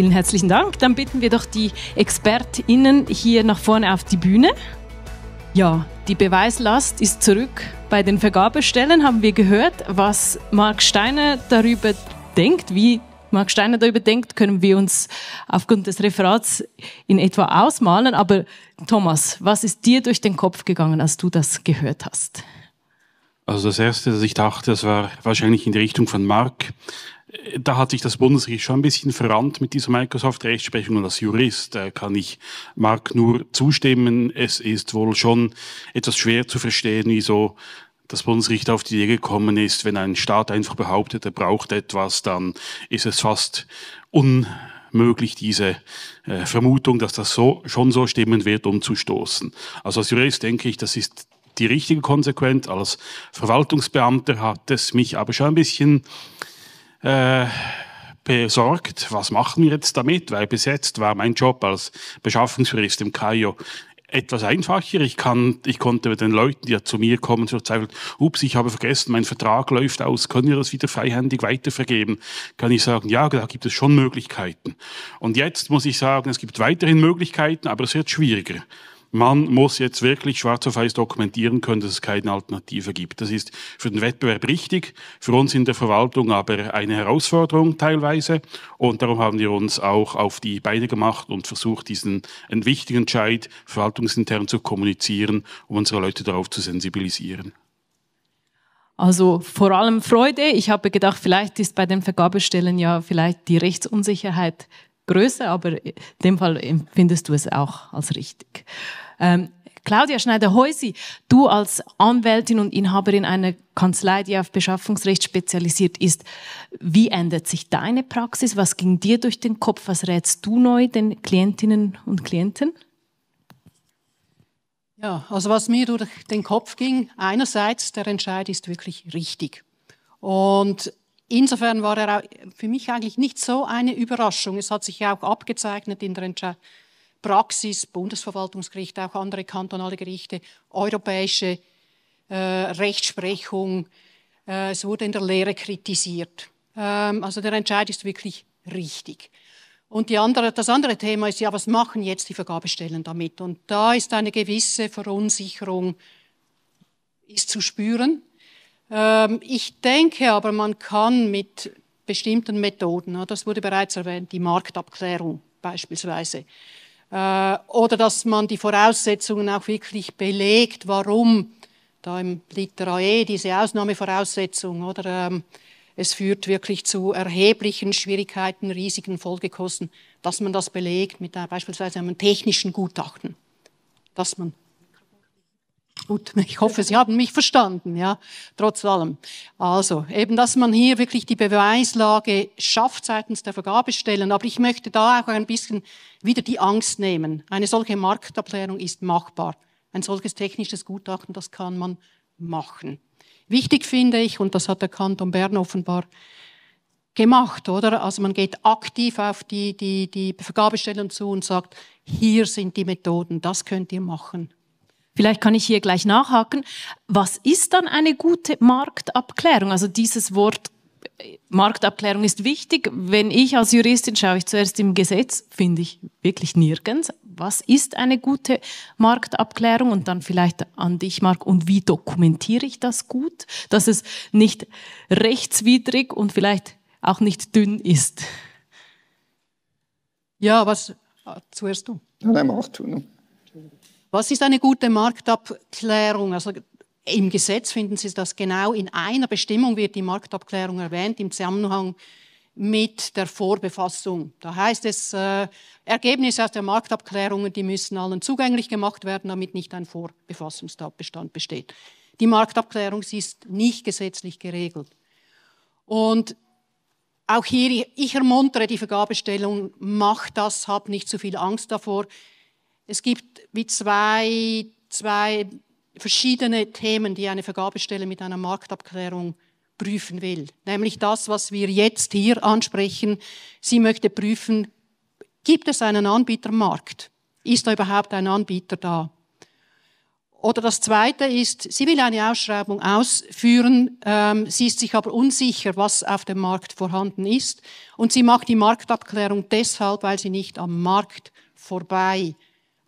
Vielen herzlichen Dank. Dann bitten wir doch die ExpertInnen hier nach vorne auf die Bühne. Ja, die Beweislast ist zurück. Bei den Vergabestellen haben wir gehört, was Marc Steiner darüber denkt, wie Marc Steiner darüber denkt, können wir uns aufgrund des Referats in etwa ausmalen. Aber Thomas, was ist dir durch den Kopf gegangen, als du das gehört hast? Also das Erste, das ich dachte, das war wahrscheinlich in die Richtung von Marc da hat sich das Bundesgericht schon ein bisschen verrannt mit dieser Microsoft-Rechtsprechung und als Jurist äh, kann ich Mark nur zustimmen. Es ist wohl schon etwas schwer zu verstehen, wieso das Bundesgericht auf die Idee gekommen ist, wenn ein Staat einfach behauptet, er braucht etwas, dann ist es fast unmöglich, diese äh, Vermutung, dass das so, schon so stimmen wird, umzustoßen. Also als Jurist denke ich, das ist die richtige Konsequenz. Als Verwaltungsbeamter hat es mich aber schon ein bisschen äh, besorgt, was machen wir jetzt damit? Weil bis jetzt war mein Job als Beschaffungsjurist im Kaio etwas einfacher. Ich, kann, ich konnte den Leuten, die ja zu mir kommen, so verzweifelt, ups, ich habe vergessen, mein Vertrag läuft aus, können wir das wieder freihändig weitervergeben? Kann ich sagen, ja, da gibt es schon Möglichkeiten. Und jetzt muss ich sagen, es gibt weiterhin Möglichkeiten, aber es wird schwieriger man muss jetzt wirklich schwarz auf weiß dokumentieren können, dass es keine Alternative gibt. Das ist für den Wettbewerb richtig, für uns in der Verwaltung aber eine Herausforderung teilweise. Und darum haben wir uns auch auf die Beine gemacht und versucht, diesen einen wichtigen Entscheid verwaltungsintern zu kommunizieren, um unsere Leute darauf zu sensibilisieren. Also vor allem Freude. Ich habe gedacht, vielleicht ist bei den Vergabestellen ja vielleicht die Rechtsunsicherheit Größe, aber in dem Fall empfindest du es auch als richtig. Ähm, Claudia Schneider-Heusi, du als Anwältin und Inhaberin einer Kanzlei, die auf Beschaffungsrecht spezialisiert ist, wie ändert sich deine Praxis? Was ging dir durch den Kopf? Was rätst du neu den Klientinnen und Klienten? Ja, also was mir durch den Kopf ging, einerseits, der Entscheid ist wirklich richtig. Und insofern war er auch für mich eigentlich nicht so eine Überraschung. Es hat sich ja auch abgezeichnet in der Entscheidung. Praxis, Bundesverwaltungsgericht, auch andere kantonale Gerichte, europäische äh, Rechtsprechung. Äh, es wurde in der Lehre kritisiert. Ähm, also der Entscheid ist wirklich richtig. Und andere, das andere Thema ist ja, was machen jetzt die Vergabestellen damit? Und da ist eine gewisse Verunsicherung ist zu spüren. Ähm, ich denke aber, man kann mit bestimmten Methoden, das wurde bereits erwähnt, die Marktabklärung beispielsweise, äh, oder dass man die Voraussetzungen auch wirklich belegt, warum da im Litera AE diese Ausnahmevoraussetzung oder ähm, es führt wirklich zu erheblichen Schwierigkeiten, riesigen Folgekosten, dass man das belegt mit äh, beispielsweise einem technischen Gutachten, dass man Gut, ich hoffe, Sie haben mich verstanden, ja, trotz allem. Also, eben, dass man hier wirklich die Beweislage schafft seitens der Vergabestellen. Aber ich möchte da auch ein bisschen wieder die Angst nehmen. Eine solche Marktabklärung ist machbar. Ein solches technisches Gutachten, das kann man machen. Wichtig finde ich, und das hat der Kanton Bern offenbar gemacht, oder? Also man geht aktiv auf die, die, die Vergabestellen zu und sagt, hier sind die Methoden, das könnt ihr machen. Vielleicht kann ich hier gleich nachhaken. Was ist dann eine gute Marktabklärung? Also dieses Wort äh, Marktabklärung ist wichtig. Wenn ich als Juristin schaue ich zuerst im Gesetz, finde ich wirklich nirgends. Was ist eine gute Marktabklärung? Und dann vielleicht an dich, Marc, und wie dokumentiere ich das gut, dass es nicht rechtswidrig und vielleicht auch nicht dünn ist? Ja, was äh, zuerst du? Nein, mach du. Ne? Was ist eine gute Marktabklärung? Also im Gesetz finden Sie das genau. In einer Bestimmung wird die Marktabklärung erwähnt im Zusammenhang mit der Vorbefassung. Da heißt es, äh, Ergebnisse aus der Marktabklärung, die müssen allen zugänglich gemacht werden, damit nicht ein Vorbefassungstatbestand besteht. Die Marktabklärung sie ist nicht gesetzlich geregelt. Und auch hier, ich ermuntere die Vergabestellung, macht das, hab nicht zu viel Angst davor. Es gibt wie zwei, zwei verschiedene Themen, die eine Vergabestelle mit einer Marktabklärung prüfen will. Nämlich das, was wir jetzt hier ansprechen. Sie möchte prüfen, gibt es einen Anbietermarkt? Ist da überhaupt ein Anbieter da? Oder das Zweite ist, sie will eine Ausschreibung ausführen, ähm, sie ist sich aber unsicher, was auf dem Markt vorhanden ist. Und sie macht die Marktabklärung deshalb, weil sie nicht am Markt vorbei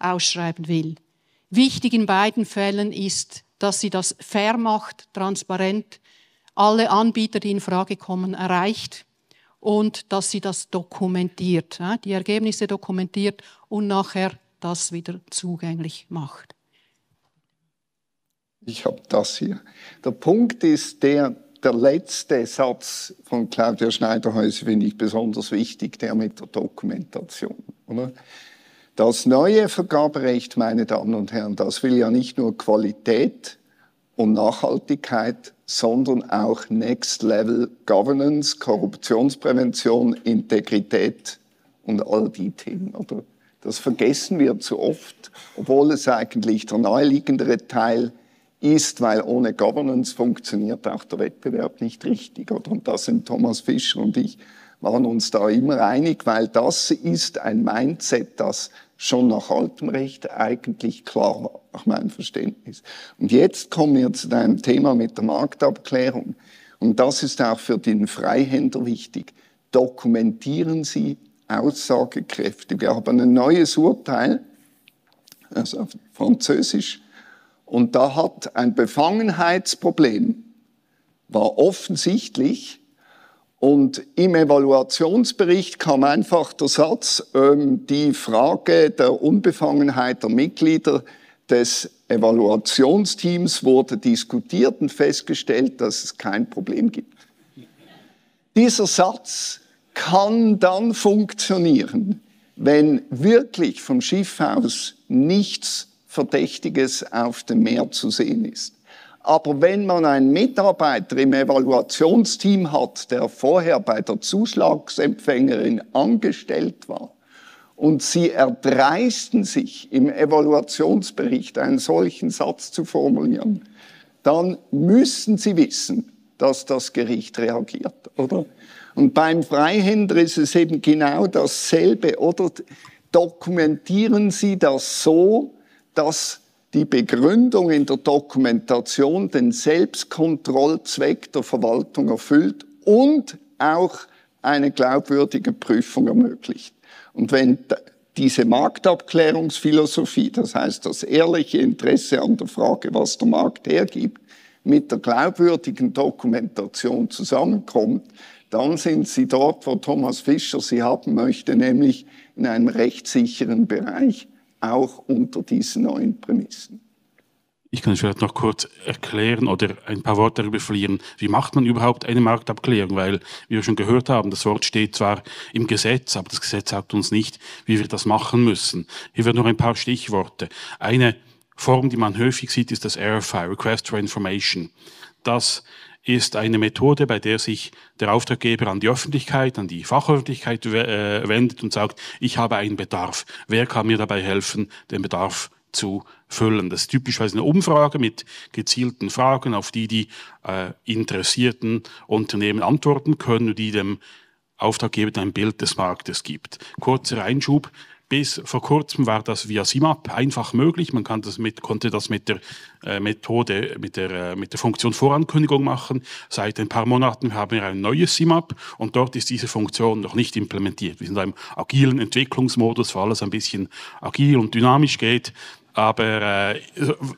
ausschreiben will. Wichtig in beiden Fällen ist, dass sie das fair macht, transparent, alle Anbieter, die in Frage kommen, erreicht und dass sie das dokumentiert, die Ergebnisse dokumentiert und nachher das wieder zugänglich macht. Ich habe das hier. Der Punkt ist der, der letzte Satz von Claudia Schneiderhäuser finde ich besonders wichtig, der mit der Dokumentation. Oder? Das neue Vergaberecht, meine Damen und Herren, das will ja nicht nur Qualität und Nachhaltigkeit, sondern auch Next Level Governance, Korruptionsprävention, Integrität und all die Themen. Oder? Das vergessen wir zu oft, obwohl es eigentlich der naheliegendere Teil ist, weil ohne Governance funktioniert auch der Wettbewerb nicht richtig. Oder? Und das sind Thomas Fischer und ich waren uns da immer einig, weil das ist ein Mindset, das schon nach altem Recht eigentlich klar war, nach meinem Verständnis. Und jetzt kommen wir zu deinem Thema mit der Marktabklärung. Und das ist auch für den Freihändler wichtig. Dokumentieren Sie Aussagekräfte. Wir haben ein neues Urteil, also auf Französisch, und da hat ein Befangenheitsproblem, war offensichtlich, und im Evaluationsbericht kam einfach der Satz, ähm, die Frage der Unbefangenheit der Mitglieder des Evaluationsteams wurde diskutiert und festgestellt, dass es kein Problem gibt. Dieser Satz kann dann funktionieren, wenn wirklich vom Schiff aus nichts Verdächtiges auf dem Meer zu sehen ist. Aber wenn man einen Mitarbeiter im Evaluationsteam hat, der vorher bei der Zuschlagsempfängerin angestellt war, und sie erdreisten sich, im Evaluationsbericht einen solchen Satz zu formulieren, dann müssen sie wissen, dass das Gericht reagiert, oder? Und beim Freihänder ist es eben genau dasselbe, oder? Dokumentieren Sie das so, dass die Begründung in der Dokumentation den Selbstkontrollzweck der Verwaltung erfüllt und auch eine glaubwürdige Prüfung ermöglicht. Und wenn diese Marktabklärungsphilosophie, das heißt das ehrliche Interesse an der Frage, was der Markt hergibt, mit der glaubwürdigen Dokumentation zusammenkommt, dann sind Sie dort, wo Thomas Fischer Sie haben möchte, nämlich in einem rechtssicheren Bereich auch unter diesen neuen Prämissen. Ich kann vielleicht noch kurz erklären oder ein paar Worte darüber verlieren. Wie macht man überhaupt eine Marktabklärung? Weil, wie wir schon gehört haben, das Wort steht zwar im Gesetz, aber das Gesetz sagt uns nicht, wie wir das machen müssen. Hier werden noch ein paar Stichworte. Eine Form, die man häufig sieht, ist das RFI, Request for Information. Das ist eine Methode, bei der sich der Auftraggeber an die Öffentlichkeit, an die Fachöffentlichkeit äh, wendet und sagt, ich habe einen Bedarf. Wer kann mir dabei helfen, den Bedarf zu füllen. Das ist typischerweise eine Umfrage mit gezielten Fragen, auf die die äh, interessierten Unternehmen antworten können und die dem Auftraggeber ein Bild des Marktes gibt. Kurzer Einschub, bis vor kurzem war das via SIMAP einfach möglich. Man das mit, konnte das mit der äh, Methode, mit der, äh, mit der Funktion Vorankündigung machen. Seit ein paar Monaten haben wir ein neues SIMAP und dort ist diese Funktion noch nicht implementiert. Wir sind in einem agilen Entwicklungsmodus, wo alles ein bisschen agil und dynamisch geht. Aber äh,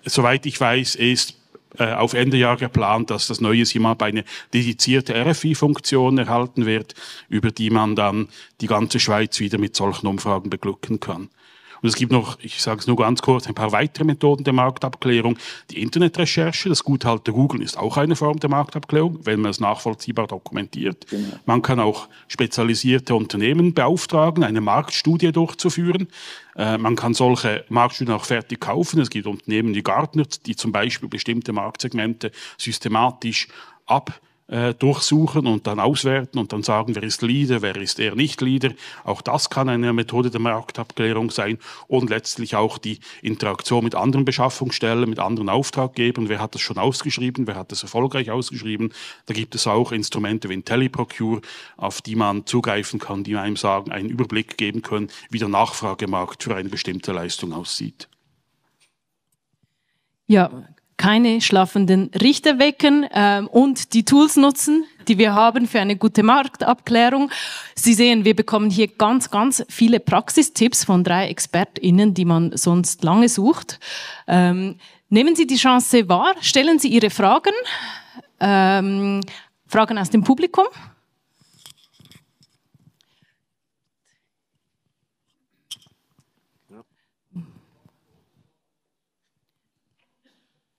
soweit ich weiß, ist äh, auf Ende Jahr geplant, dass das neue SIMAP eine dedizierte RFI-Funktion erhalten wird, über die man dann die ganze Schweiz wieder mit solchen Umfragen beglücken kann. Und es gibt noch, ich sage es nur ganz kurz, ein paar weitere Methoden der Marktabklärung. Die Internetrecherche, das Guthalter Google ist auch eine Form der Marktabklärung, wenn man es nachvollziehbar dokumentiert. Genau. Man kann auch spezialisierte Unternehmen beauftragen, eine Marktstudie durchzuführen. Äh, man kann solche Marktstudien auch fertig kaufen. Es gibt Unternehmen wie Gartner, die zum Beispiel bestimmte Marktsegmente systematisch ab äh, durchsuchen und dann auswerten und dann sagen, wer ist Leader, wer ist eher nicht Leader. Auch das kann eine Methode der Marktabklärung sein und letztlich auch die Interaktion mit anderen Beschaffungsstellen, mit anderen Auftraggebern. Wer hat das schon ausgeschrieben, wer hat das erfolgreich ausgeschrieben. Da gibt es auch Instrumente wie IntelliProcure, auf die man zugreifen kann, die einem sagen, einen Überblick geben können, wie der Nachfragemarkt für eine bestimmte Leistung aussieht. Ja, keine schlafenden Richter wecken ähm, und die Tools nutzen, die wir haben für eine gute Marktabklärung. Sie sehen, wir bekommen hier ganz, ganz viele Praxistipps von drei ExpertInnen, die man sonst lange sucht. Ähm, nehmen Sie die Chance wahr, stellen Sie Ihre Fragen, ähm, Fragen aus dem Publikum.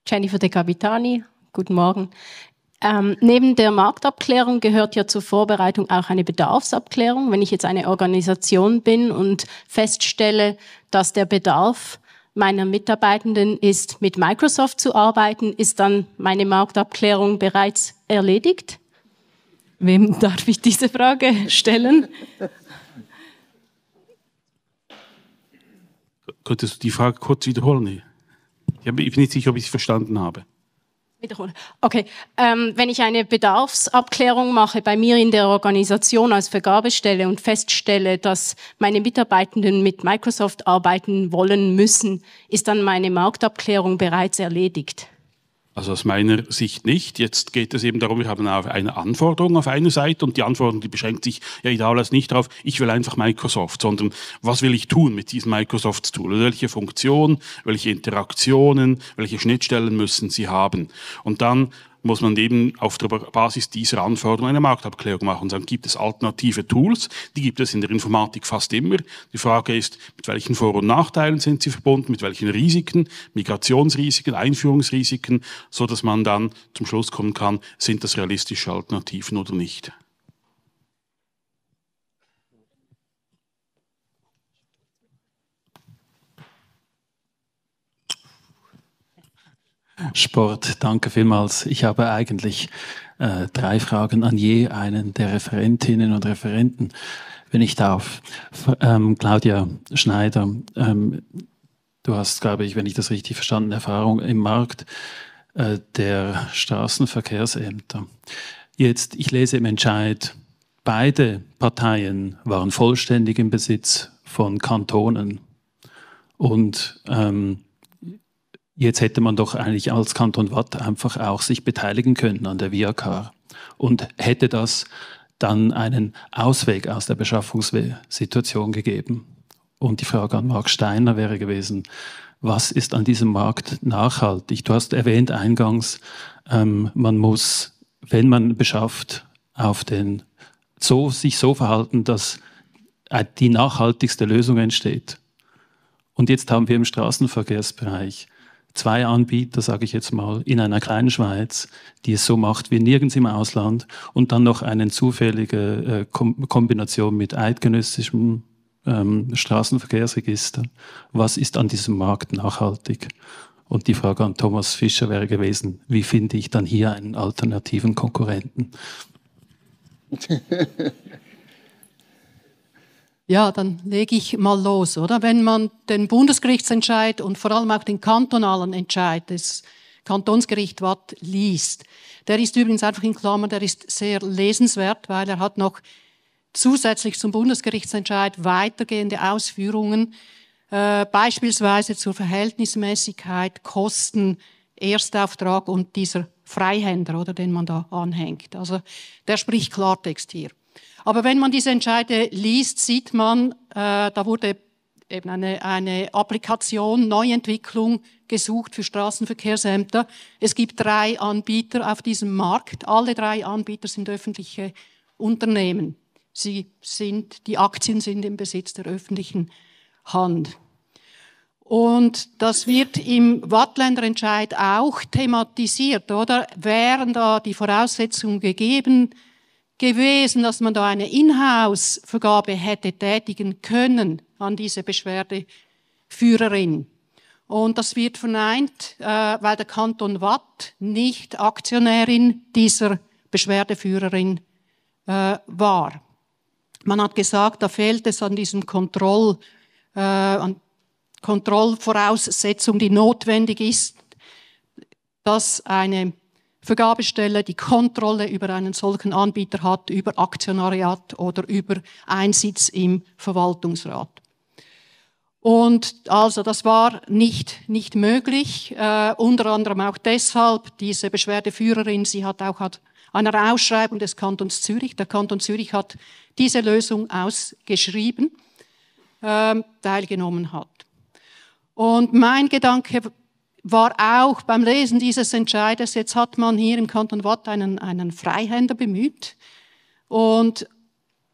Jennifer De Capitani, guten Morgen. Ähm, neben der Marktabklärung gehört ja zur Vorbereitung auch eine Bedarfsabklärung. Wenn ich jetzt eine Organisation bin und feststelle, dass der Bedarf meiner Mitarbeitenden ist, mit Microsoft zu arbeiten, ist dann meine Marktabklärung bereits erledigt? Wem darf ich diese Frage stellen? Könntest du die Frage kurz wiederholen? Ich bin nicht sicher, ob ich es verstanden habe. Wiederholen. Okay, ähm, wenn ich eine Bedarfsabklärung mache bei mir in der Organisation als Vergabestelle und feststelle, dass meine Mitarbeitenden mit Microsoft arbeiten wollen müssen, ist dann meine Marktabklärung bereits erledigt? Also aus meiner Sicht nicht. Jetzt geht es eben darum, wir haben eine Anforderung auf einer Seite und die Anforderung, die beschränkt sich ja idealerweise nicht darauf, ich will einfach Microsoft, sondern was will ich tun mit diesem Microsoft-Tool? Welche Funktion, welche Interaktionen, welche Schnittstellen müssen sie haben? Und dann muss man eben auf der Basis dieser Anforderungen eine Marktabklärung machen und sagen, gibt es alternative Tools? Die gibt es in der Informatik fast immer. Die Frage ist, mit welchen Vor- und Nachteilen sind sie verbunden, mit welchen Risiken, Migrationsrisiken, Einführungsrisiken, so dass man dann zum Schluss kommen kann, sind das realistische Alternativen oder nicht. Sport. Danke vielmals. Ich habe eigentlich äh, drei Fragen an je einen der Referentinnen und Referenten, wenn ich darf. Ähm, Claudia Schneider, ähm, du hast, glaube ich, wenn ich das richtig verstanden, Erfahrung im Markt äh, der Straßenverkehrsämter. Jetzt, ich lese im Entscheid, beide Parteien waren vollständig im Besitz von Kantonen. Und ähm, Jetzt hätte man doch eigentlich als Kanton Watt einfach auch sich beteiligen können an der Viacar und hätte das dann einen Ausweg aus der Beschaffungssituation gegeben. Und die Frage an Marc Steiner wäre gewesen, was ist an diesem Markt nachhaltig? Du hast erwähnt eingangs, ähm, man muss, wenn man beschafft, auf den so, sich so verhalten, dass die nachhaltigste Lösung entsteht. Und jetzt haben wir im Straßenverkehrsbereich zwei Anbieter, sage ich jetzt mal, in einer kleinen Schweiz, die es so macht wie nirgends im Ausland und dann noch eine zufällige äh, Kombination mit eidgenössischem ähm, Straßenverkehrsregister. Was ist an diesem Markt nachhaltig? Und die Frage an Thomas Fischer wäre gewesen, wie finde ich dann hier einen alternativen Konkurrenten? Ja, dann lege ich mal los, oder? Wenn man den Bundesgerichtsentscheid und vor allem auch den kantonalen Entscheid des Kantonsgericht Watt liest, der ist übrigens einfach in Klammern, der ist sehr lesenswert, weil er hat noch zusätzlich zum Bundesgerichtsentscheid weitergehende Ausführungen, äh, beispielsweise zur Verhältnismäßigkeit, Kosten, Erstauftrag und dieser Freihänder, oder, den man da anhängt. Also der spricht Klartext hier. Aber wenn man diese Entscheide liest, sieht man, äh, da wurde eben eine, eine Applikation, Neuentwicklung gesucht für Straßenverkehrsämter. Es gibt drei Anbieter auf diesem Markt. Alle drei Anbieter sind öffentliche Unternehmen. Sie sind, die Aktien sind im Besitz der öffentlichen Hand. Und das wird im Wattländer Entscheid auch thematisiert, oder? Wären da die Voraussetzungen gegeben, gewesen, dass man da eine Inhouse-Vergabe hätte tätigen können an diese Beschwerdeführerin. Und das wird verneint, äh, weil der Kanton Watt nicht Aktionärin dieser Beschwerdeführerin äh, war. Man hat gesagt, da fehlt es an diesem Kontroll, äh, an Kontrollvoraussetzung, die notwendig ist, dass eine Vergabestelle die Kontrolle über einen solchen Anbieter hat, über Aktionariat oder über Einsitz im Verwaltungsrat. Und also das war nicht, nicht möglich, äh, unter anderem auch deshalb, diese Beschwerdeführerin, sie hat auch an einer Ausschreibung des Kantons Zürich, der Kanton Zürich hat diese Lösung ausgeschrieben, äh, teilgenommen hat. Und mein Gedanke war auch beim Lesen dieses Entscheides, jetzt hat man hier im Kanton Watt einen, einen Freihänder bemüht und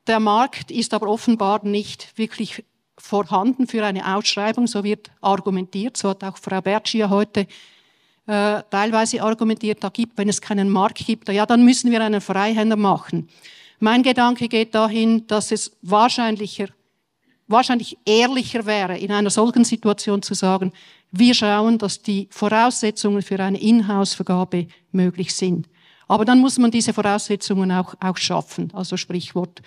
der Markt ist aber offenbar nicht wirklich vorhanden für eine Ausschreibung, so wird argumentiert, so hat auch Frau Bertschier heute äh, teilweise argumentiert, da gibt, wenn es keinen Markt gibt, ja, dann müssen wir einen Freihänder machen. Mein Gedanke geht dahin, dass es wahrscheinlicher, wahrscheinlich ehrlicher wäre, in einer solchen Situation zu sagen, wir schauen, dass die Voraussetzungen für eine Inhouse-Vergabe möglich sind. Aber dann muss man diese Voraussetzungen auch, auch schaffen. Also Sprichwort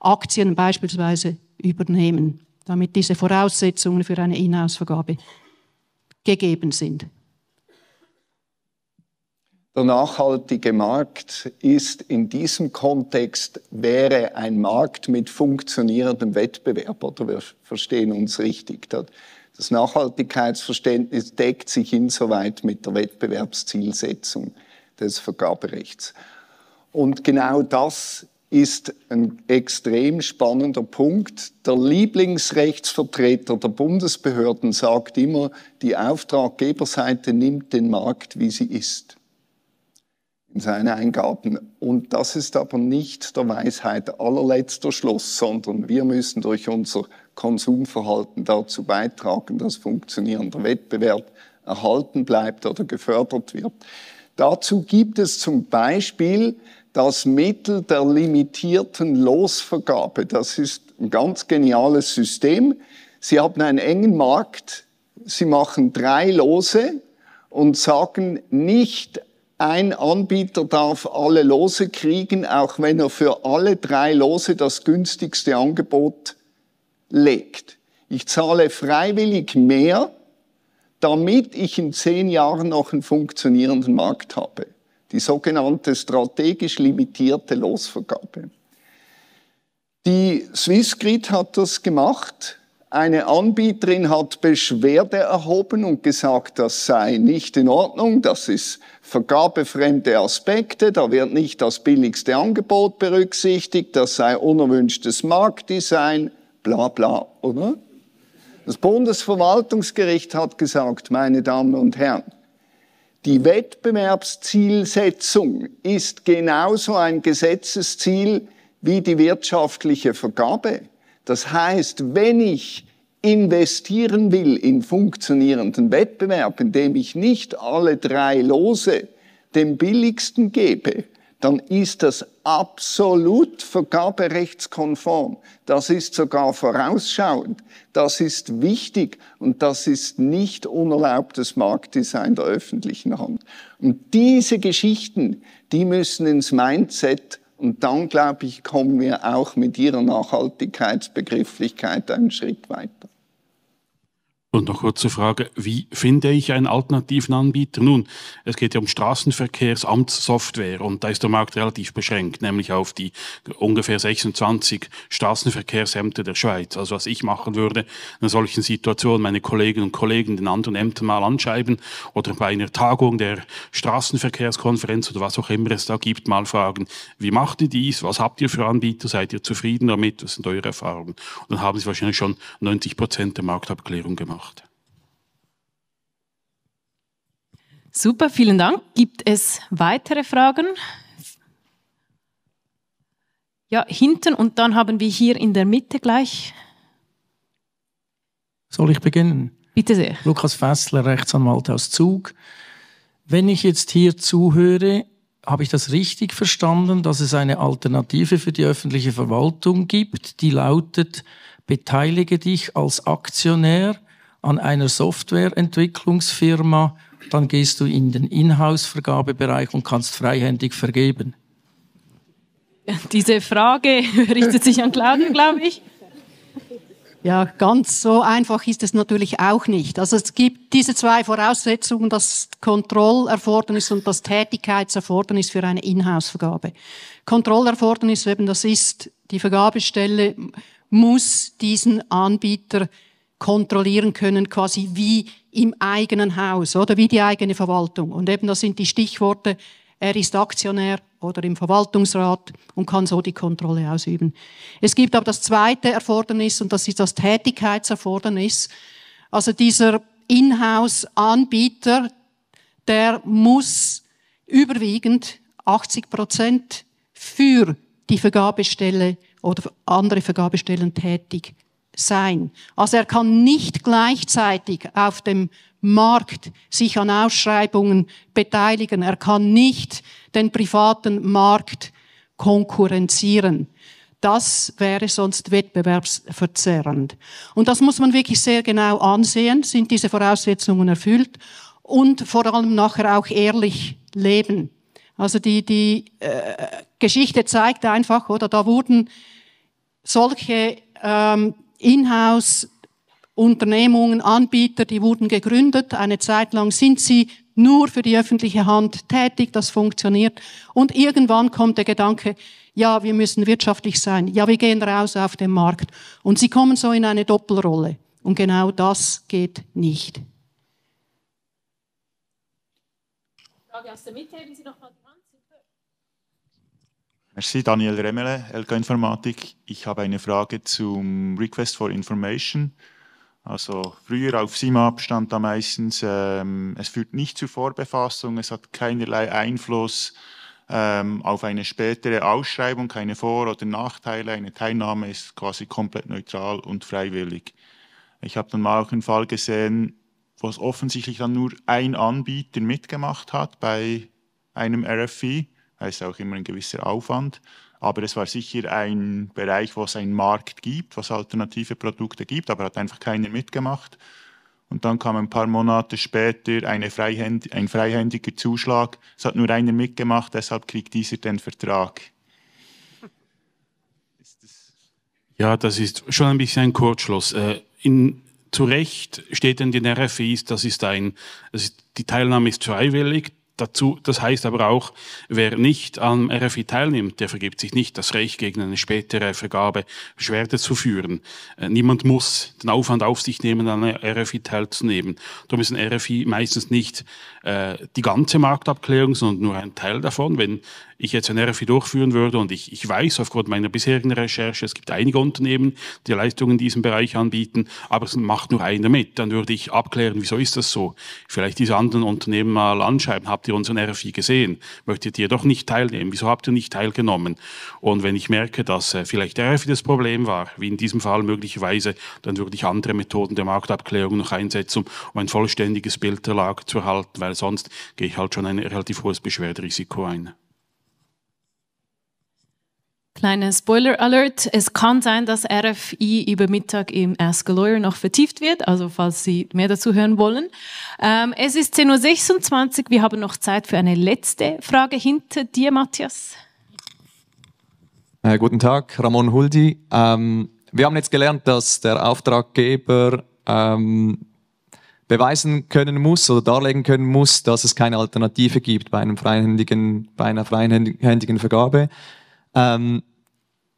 Aktien beispielsweise übernehmen, damit diese Voraussetzungen für eine Inhouse-Vergabe gegeben sind. Der nachhaltige Markt ist in diesem Kontext, wäre ein Markt mit funktionierendem Wettbewerb, oder wir verstehen uns richtig. Das Nachhaltigkeitsverständnis deckt sich insoweit mit der Wettbewerbszielsetzung des Vergaberechts. Und genau das ist ein extrem spannender Punkt. Der Lieblingsrechtsvertreter der Bundesbehörden sagt immer, die Auftraggeberseite nimmt den Markt, wie sie ist, in seine Eingaben. Und das ist aber nicht der Weisheit allerletzter Schluss, sondern wir müssen durch unser Konsumverhalten dazu beitragen, dass funktionierender Wettbewerb erhalten bleibt oder gefördert wird. Dazu gibt es zum Beispiel das Mittel der limitierten Losvergabe. Das ist ein ganz geniales System. Sie haben einen engen Markt, Sie machen drei Lose und sagen, nicht ein Anbieter darf alle Lose kriegen, auch wenn er für alle drei Lose das günstigste Angebot legt. Ich zahle freiwillig mehr, damit ich in zehn Jahren noch einen funktionierenden Markt habe. Die sogenannte strategisch limitierte Losvergabe. Die Swissgrid hat das gemacht. Eine Anbieterin hat Beschwerde erhoben und gesagt, das sei nicht in Ordnung, das ist vergabefremde Aspekte, da wird nicht das billigste Angebot berücksichtigt, das sei unerwünschtes Marktdesign bla bla, oder? Das Bundesverwaltungsgericht hat gesagt, meine Damen und Herren, die Wettbewerbszielsetzung ist genauso ein Gesetzesziel wie die wirtschaftliche Vergabe. Das heißt, wenn ich investieren will in funktionierenden Wettbewerb, indem ich nicht alle drei Lose dem billigsten gebe, dann ist das absolut vergaberechtskonform. Das ist sogar vorausschauend. Das ist wichtig und das ist nicht unerlaubtes Marktdesign der öffentlichen Hand. Und diese Geschichten, die müssen ins Mindset und dann, glaube ich, kommen wir auch mit ihrer Nachhaltigkeitsbegrifflichkeit einen Schritt weiter. Und noch kurze Frage, wie finde ich einen alternativen Anbieter? Nun, es geht ja um Straßenverkehrsamtssoftware und da ist der Markt relativ beschränkt, nämlich auf die ungefähr 26 Straßenverkehrsämter der Schweiz. Also was ich machen würde in einer solchen Situation, meine Kolleginnen und Kollegen den anderen Ämtern mal anschreiben oder bei einer Tagung der Straßenverkehrskonferenz oder was auch immer es da gibt, mal fragen, wie macht ihr dies? Was habt ihr für Anbieter? Seid ihr zufrieden damit? Was sind eure Erfahrungen? Und dann haben sie wahrscheinlich schon 90 Prozent der Marktabklärung gemacht gemacht. Super, vielen Dank. Gibt es weitere Fragen? Ja, hinten und dann haben wir hier in der Mitte gleich. Soll ich beginnen? Bitte sehr. Lukas Fessler, Rechtsanwalt aus Zug. Wenn ich jetzt hier zuhöre, habe ich das richtig verstanden, dass es eine Alternative für die öffentliche Verwaltung gibt, die lautet, beteilige dich als Aktionär an einer Softwareentwicklungsfirma, dann gehst du in den Inhouse-Vergabebereich und kannst freihändig vergeben. Diese Frage richtet sich an Claudia, glaube ich. Ja, ganz so einfach ist es natürlich auch nicht. Also es gibt diese zwei Voraussetzungen, das Kontrollerfordernis und das Tätigkeitserfordernis für eine Inhouse-Vergabe. Kontrollerfordernis, eben das ist, die Vergabestelle muss diesen Anbieter kontrollieren können, quasi wie im eigenen Haus oder wie die eigene Verwaltung. Und eben das sind die Stichworte, er ist Aktionär oder im Verwaltungsrat und kann so die Kontrolle ausüben. Es gibt aber das zweite Erfordernis und das ist das Tätigkeitserfordernis. Also dieser Inhouse-Anbieter, der muss überwiegend 80 Prozent für die Vergabestelle oder andere Vergabestellen tätig sein. Also er kann nicht gleichzeitig auf dem Markt sich an Ausschreibungen beteiligen. Er kann nicht den privaten Markt konkurrenzieren. Das wäre sonst wettbewerbsverzerrend. Und das muss man wirklich sehr genau ansehen. Sind diese Voraussetzungen erfüllt? Und vor allem nachher auch ehrlich leben. Also die, die äh, Geschichte zeigt einfach, oder da wurden solche ähm, Inhouse Unternehmungen, Anbieter, die wurden gegründet. Eine Zeit lang sind sie nur für die öffentliche Hand tätig, das funktioniert. Und irgendwann kommt der Gedanke, ja, wir müssen wirtschaftlich sein, ja, wir gehen raus auf den Markt. Und sie kommen so in eine Doppelrolle. Und genau das geht nicht. Frage aus der Mitte, hätten Sie noch mal Merci, Daniel Remele, LK Informatik. Ich habe eine Frage zum Request for Information. Also früher auf SIMAP stand da meistens, ähm, es führt nicht zur Vorbefassung, es hat keinerlei Einfluss ähm, auf eine spätere Ausschreibung, keine Vor- oder Nachteile, eine Teilnahme ist quasi komplett neutral und freiwillig. Ich habe dann mal auch einen Fall gesehen, wo es offensichtlich dann nur ein Anbieter mitgemacht hat bei einem RFI heißt auch immer ein gewisser Aufwand. Aber es war sicher ein Bereich, wo es einen Markt gibt, was alternative Produkte gibt, aber hat einfach keiner mitgemacht. Und dann kam ein paar Monate später Freihänd ein freihändiger Zuschlag. Es hat nur einer mitgemacht, deshalb kriegt dieser den Vertrag. Ja, das ist schon ein bisschen ein Kurzschluss. Äh, in, zu Recht steht in den RFIs, das ist ein, das ist, die Teilnahme ist freiwillig. Dazu, das heißt aber auch, wer nicht am RFI teilnimmt, der vergibt sich nicht das Recht, gegen eine spätere Vergabe Beschwerde zu führen. Äh, niemand muss den Aufwand auf sich nehmen, an einer RFI teilzunehmen. Darum ist ein RFI meistens nicht äh, die ganze Marktabklärung, sondern nur ein Teil davon. Wenn ich jetzt eine RFI durchführen würde, und ich, ich weiß aufgrund meiner bisherigen Recherche, es gibt einige Unternehmen, die Leistungen in diesem Bereich anbieten, aber es macht nur einer mit, dann würde ich abklären, wieso ist das so? Vielleicht diese anderen Unternehmen mal anschreiben, habt ihr unseren RFI gesehen? Möchtet ihr doch nicht teilnehmen? Wieso habt ihr nicht teilgenommen? Und wenn ich merke, dass äh, vielleicht der RFI das Problem war, wie in diesem Fall möglicherweise, dann würde ich andere Methoden der Marktabklärung noch einsetzen, um ein vollständiges Bild der Lage zu erhalten, weil sonst gehe ich halt schon ein relativ hohes Beschwerderisiko ein. Kleiner Spoiler Alert. Es kann sein, dass RFI über Mittag im Ask a Lawyer noch vertieft wird, also falls Sie mehr dazu hören wollen. Ähm, es ist 10.26 Uhr. Wir haben noch Zeit für eine letzte Frage hinter dir, Matthias. Äh, guten Tag, Ramon Huldi. Ähm, wir haben jetzt gelernt, dass der Auftraggeber ähm, beweisen können muss oder darlegen können muss, dass es keine Alternative gibt bei, einem freihändigen, bei einer freihändigen Vergabe. Ähm,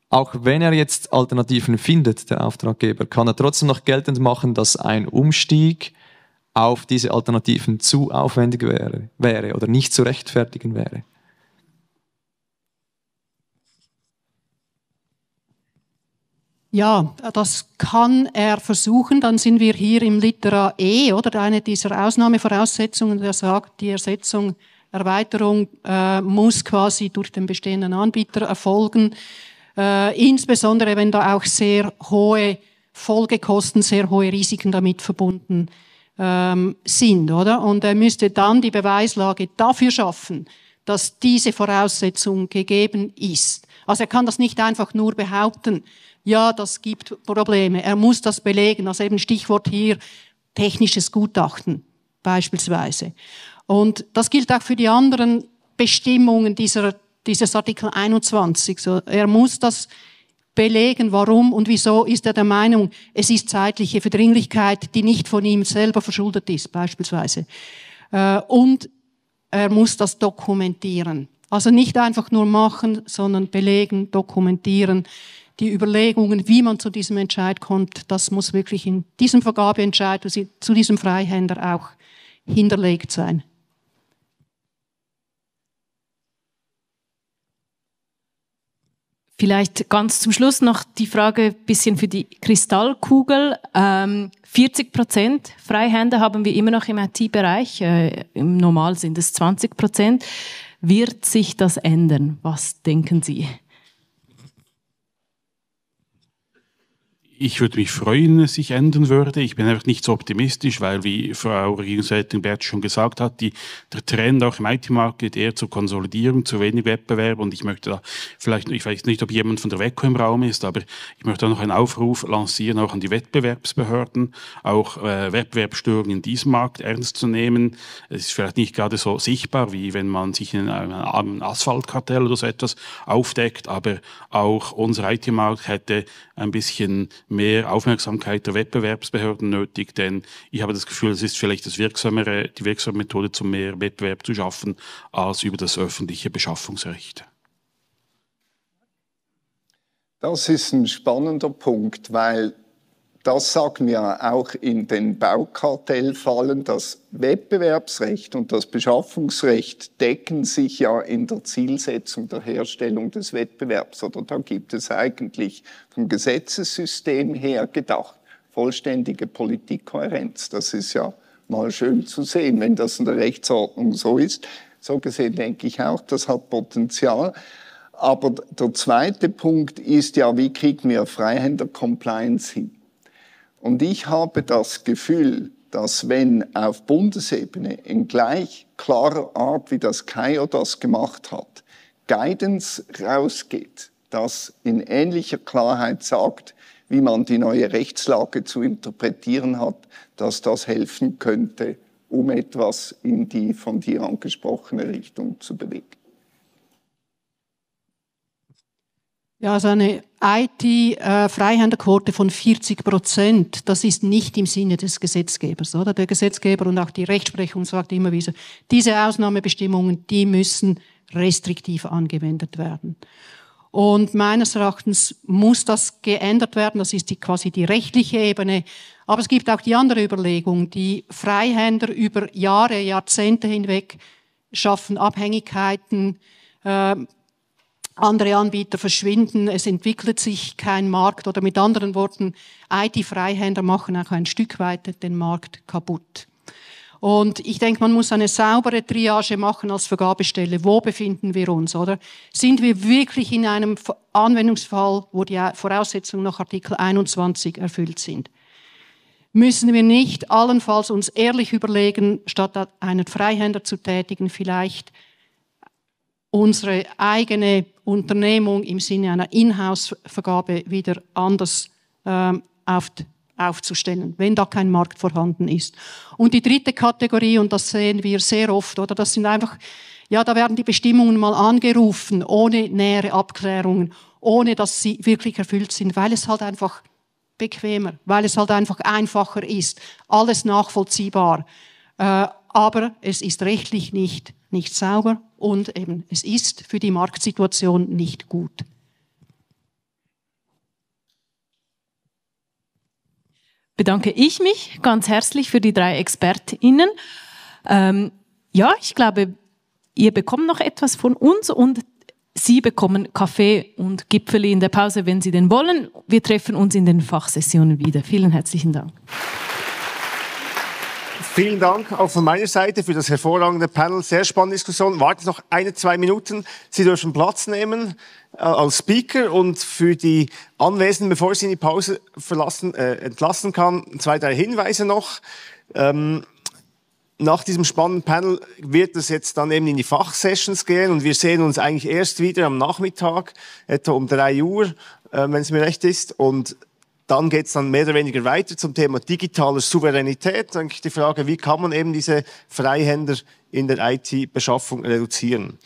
auch wenn er jetzt Alternativen findet, der Auftraggeber, kann er trotzdem noch geltend machen, dass ein Umstieg auf diese Alternativen zu aufwendig wäre, wäre oder nicht zu rechtfertigen wäre. Ja, das kann er versuchen. Dann sind wir hier im Litera E, oder eine dieser Ausnahmevoraussetzungen, der sagt, die Ersetzung Erweiterung äh, muss quasi durch den bestehenden Anbieter erfolgen, äh, insbesondere wenn da auch sehr hohe Folgekosten, sehr hohe Risiken damit verbunden ähm, sind, oder? Und er müsste dann die Beweislage dafür schaffen, dass diese Voraussetzung gegeben ist. Also er kann das nicht einfach nur behaupten, ja, das gibt Probleme. Er muss das belegen. Also eben Stichwort hier technisches Gutachten beispielsweise. Und das gilt auch für die anderen Bestimmungen dieser, dieses Artikel 21. So, er muss das belegen, warum und wieso ist er der Meinung, es ist zeitliche Verdringlichkeit, die nicht von ihm selber verschuldet ist, beispielsweise. Äh, und er muss das dokumentieren. Also nicht einfach nur machen, sondern belegen, dokumentieren. Die Überlegungen, wie man zu diesem Entscheid kommt, das muss wirklich in diesem Vergabeentscheid, zu diesem Freihänder auch hinterlegt sein. Vielleicht ganz zum Schluss noch die Frage bisschen für die Kristallkugel. Ähm, 40 Prozent Freihänder haben wir immer noch im IT-Bereich. Äh, Im Normal sind es 20 Prozent. Wird sich das ändern? Was denken Sie? ich würde mich freuen, wenn es sich ändern würde. Ich bin einfach nicht so optimistisch, weil, wie Frau Regierungsrätin schon gesagt hat, die, der Trend auch im IT-Markt geht eher zur Konsolidierung, zu wenig Wettbewerb. Und ich möchte da vielleicht, ich weiß nicht, ob jemand von der WECO im Raum ist, aber ich möchte da noch einen Aufruf lancieren, auch an die Wettbewerbsbehörden, auch äh, Wettbewerbsstörungen in diesem Markt ernst zu nehmen. Es ist vielleicht nicht gerade so sichtbar, wie wenn man sich in einem Asphaltkartell oder so etwas aufdeckt, aber auch unser IT-Markt hätte ein bisschen mehr Aufmerksamkeit der Wettbewerbsbehörden nötig, denn ich habe das Gefühl, es ist vielleicht das wirksamere, die wirksame Methode, zum mehr Wettbewerb zu schaffen, als über das öffentliche Beschaffungsrecht. Das ist ein spannender Punkt, weil das sagen wir auch in den Baukartellfallen, das Wettbewerbsrecht und das Beschaffungsrecht decken sich ja in der Zielsetzung der Herstellung des Wettbewerbs. Oder da gibt es eigentlich vom Gesetzessystem her gedacht vollständige Politikkohärenz. Das ist ja mal schön zu sehen, wenn das in der Rechtsordnung so ist. So gesehen denke ich auch, das hat Potenzial. Aber der zweite Punkt ist ja, wie kriegen wir Freihänder-Compliance hin? Und ich habe das Gefühl, dass wenn auf Bundesebene in gleich klarer Art, wie das KAIO das gemacht hat, Guidance rausgeht, das in ähnlicher Klarheit sagt, wie man die neue Rechtslage zu interpretieren hat, dass das helfen könnte, um etwas in die von dir angesprochene Richtung zu bewegen. Ja, also eine it äh, freihänderquote von 40 Prozent, das ist nicht im Sinne des Gesetzgebers, oder? Der Gesetzgeber und auch die Rechtsprechung sagt immer wieder, diese Ausnahmebestimmungen, die müssen restriktiv angewendet werden. Und meines Erachtens muss das geändert werden. Das ist die, quasi die rechtliche Ebene. Aber es gibt auch die andere Überlegung. Die Freihänder über Jahre, Jahrzehnte hinweg schaffen Abhängigkeiten, äh, andere Anbieter verschwinden, es entwickelt sich kein Markt oder mit anderen Worten, IT-Freihänder machen auch ein Stück weit den Markt kaputt. Und ich denke, man muss eine saubere Triage machen als Vergabestelle. Wo befinden wir uns, oder? Sind wir wirklich in einem Anwendungsfall, wo die Voraussetzungen nach Artikel 21 erfüllt sind? Müssen wir nicht allenfalls uns ehrlich überlegen, statt einen Freihänder zu tätigen, vielleicht unsere eigene Unternehmung im Sinne einer Inhouse-Vergabe wieder anders ähm, auf, aufzustellen, wenn da kein Markt vorhanden ist. Und die dritte Kategorie, und das sehen wir sehr oft, oder das sind einfach, ja, da werden die Bestimmungen mal angerufen, ohne nähere Abklärungen, ohne dass sie wirklich erfüllt sind, weil es halt einfach bequemer, weil es halt einfach einfacher ist, alles nachvollziehbar. Äh, aber es ist rechtlich nicht, nicht sauber und eben es ist für die Marktsituation nicht gut. Bedanke ich mich ganz herzlich für die drei ExpertInnen. Ähm, ja, ich glaube, ihr bekommt noch etwas von uns und Sie bekommen Kaffee und Gipfeli in der Pause, wenn Sie den wollen. Wir treffen uns in den Fachsessionen wieder. Vielen herzlichen Dank. Vielen Dank auch von meiner Seite für das hervorragende Panel. Sehr spannende Diskussion. Wartet noch eine, zwei Minuten. Sie dürfen Platz nehmen äh, als Speaker und für die Anwesenden, bevor ich Sie in die Pause verlassen, äh, entlassen kann, zwei, drei Hinweise noch. Ähm, nach diesem spannenden Panel wird es jetzt dann eben in die Fachsessions gehen und wir sehen uns eigentlich erst wieder am Nachmittag, etwa um drei Uhr, äh, wenn es mir recht ist. Und dann geht es dann mehr oder weniger weiter zum Thema digitaler Souveränität. Dann Eigentlich die Frage, wie kann man eben diese Freihänder in der IT-Beschaffung reduzieren?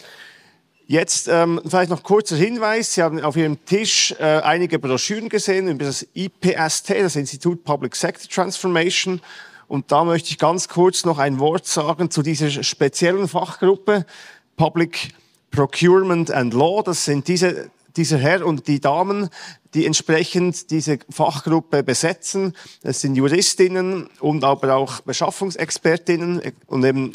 Jetzt ähm, vielleicht noch kurzer Hinweis. Sie haben auf Ihrem Tisch äh, einige Broschüren gesehen über das IPST, das Institut Public Sector Transformation. Und da möchte ich ganz kurz noch ein Wort sagen zu dieser speziellen Fachgruppe Public Procurement and Law. Das sind diese dieser Herr und die Damen, die entsprechend diese Fachgruppe besetzen. Es sind Juristinnen und aber auch Beschaffungsexpertinnen äh, und eben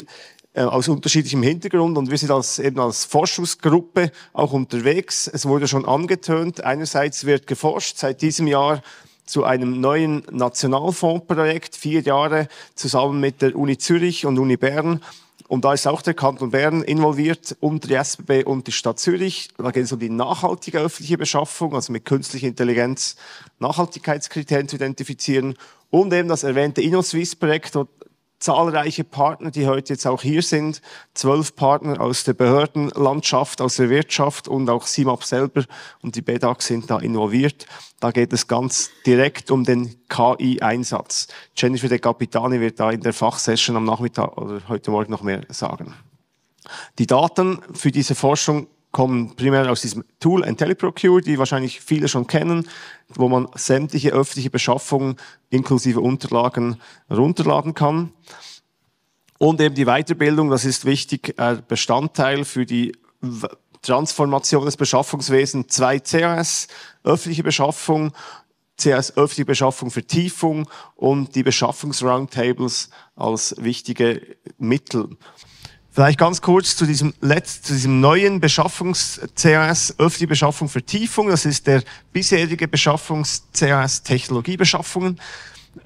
äh, aus unterschiedlichem Hintergrund und wir sind als, eben als Forschungsgruppe auch unterwegs. Es wurde schon angetönt, einerseits wird geforscht seit diesem Jahr zu einem neuen Nationalfondsprojekt, vier Jahre zusammen mit der Uni Zürich und Uni Bern und da ist auch der Kanton Bern involviert und die SBB und die Stadt Zürich. Da geht es um die nachhaltige öffentliche Beschaffung, also mit künstlicher Intelligenz Nachhaltigkeitskriterien zu identifizieren. Und eben das erwähnte InnoSwiss-Projekt, zahlreiche Partner, die heute jetzt auch hier sind, zwölf Partner aus der Behördenlandschaft, aus der Wirtschaft und auch SIMAP selber und die BEDAG sind da involviert. Da geht es ganz direkt um den KI-Einsatz. Jennifer De Capitani wird da in der Fachsession am Nachmittag oder heute Morgen noch mehr sagen. Die Daten für diese Forschung kommen primär aus diesem Tool IntelliProcure, die wahrscheinlich viele schon kennen, wo man sämtliche öffentliche Beschaffungen inklusive Unterlagen runterladen kann. Und eben die Weiterbildung, das ist wichtig, äh, Bestandteil für die Transformation des Beschaffungswesens Zwei CRS, öffentliche Beschaffung, CRS öffentliche Beschaffung Vertiefung und die Beschaffungsroundtables als wichtige Mittel. Vielleicht ganz kurz zu diesem, letzt, zu diesem neuen Beschaffungs-CAS, öffentliche Beschaffung Vertiefung. Das ist der bisherige Beschaffungs-CAS Technologiebeschaffungen.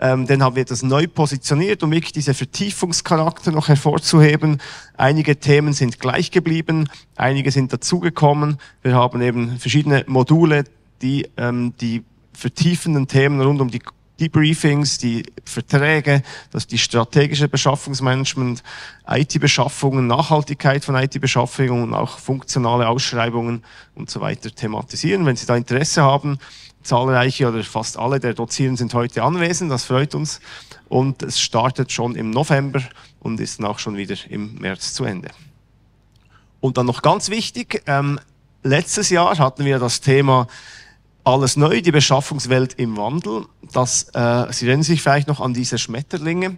Ähm, den haben wir das neu positioniert, um wirklich diese Vertiefungscharakter noch hervorzuheben. Einige Themen sind gleich geblieben, einige sind dazugekommen. Wir haben eben verschiedene Module, die ähm, die vertiefenden Themen rund um die Debriefings, die Verträge, dass die strategische Beschaffungsmanagement, IT-Beschaffungen, Nachhaltigkeit von IT-Beschaffungen und auch funktionale Ausschreibungen und so weiter thematisieren. Wenn Sie da Interesse haben, zahlreiche oder fast alle der Dozierenden sind heute anwesend, das freut uns. Und es startet schon im November und ist dann auch schon wieder im März zu Ende. Und dann noch ganz wichtig, ähm, letztes Jahr hatten wir das Thema alles neu, die Beschaffungswelt im Wandel. Das, äh, Sie erinnern sich vielleicht noch an diese Schmetterlinge.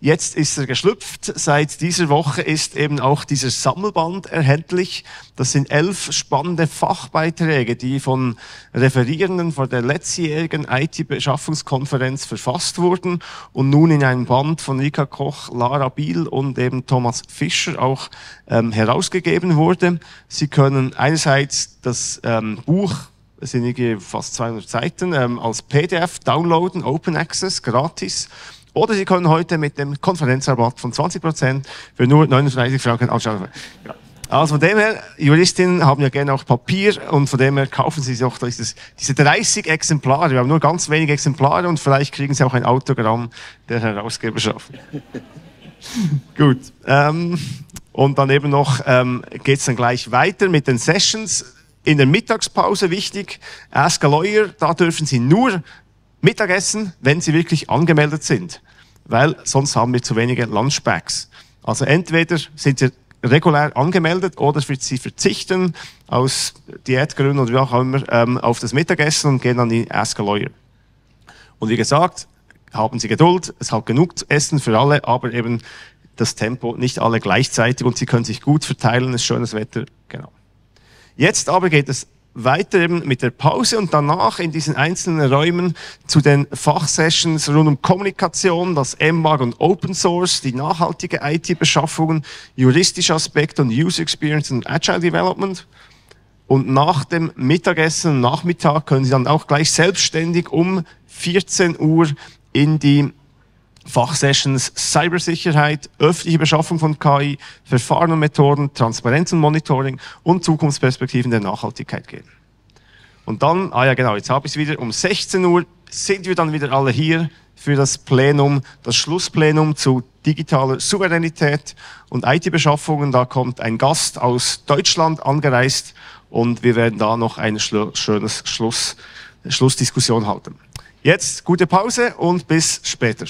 Jetzt ist er geschlüpft. Seit dieser Woche ist eben auch dieses Sammelband erhältlich. Das sind elf spannende Fachbeiträge, die von Referierenden vor der letztjährigen IT-Beschaffungskonferenz verfasst wurden und nun in einem Band von Rika Koch, Lara Biel und eben Thomas Fischer auch ähm, herausgegeben wurde. Sie können einerseits das ähm, Buch es sind irgendwie fast 200 Seiten ähm, als PDF downloaden, Open Access, gratis. Oder Sie können heute mit dem Konferenzrabatt von 20% für nur 39 Franken anschauen. Ja. Also von dem her, Juristinnen haben ja gerne auch Papier und von dem her kaufen sie sich auch dieses, diese 30 Exemplare. Wir haben nur ganz wenige Exemplare und vielleicht kriegen sie auch ein Autogramm der Herausgeberschaft. Gut. Ähm, und dann eben noch ähm, geht es dann gleich weiter mit den Sessions in der Mittagspause wichtig. Ask a Lawyer, da dürfen Sie nur Mittagessen, wenn Sie wirklich angemeldet sind. Weil sonst haben wir zu wenige Lunchbags. Also entweder sind Sie regulär angemeldet oder Sie verzichten aus Diätgründen oder wie auch immer ähm, auf das Mittagessen und gehen an die Ask a Lawyer. Und wie gesagt, haben Sie Geduld, es hat genug zu essen für alle, aber eben das Tempo nicht alle gleichzeitig und Sie können sich gut verteilen, es ist schönes Wetter, genau. Jetzt aber geht es weiter eben mit der Pause und danach in diesen einzelnen Räumen zu den Fachsessions rund um Kommunikation, das MBAG und Open Source, die nachhaltige it beschaffungen juristische Aspekte und User Experience und Agile Development. Und nach dem Mittagessen, Nachmittag können Sie dann auch gleich selbstständig um 14 Uhr in die Fachsessions Cybersicherheit, öffentliche Beschaffung von KI, Verfahren und Methoden, Transparenz und Monitoring und Zukunftsperspektiven der Nachhaltigkeit gehen. Und dann, ah ja genau, jetzt habe ich es wieder, um 16 Uhr sind wir dann wieder alle hier für das Plenum, das Schlussplenum zu digitaler Souveränität und IT-Beschaffungen. Da kommt ein Gast aus Deutschland angereist und wir werden da noch eine schlu schönes Schluss, Schlussdiskussion halten. Jetzt gute Pause und bis später.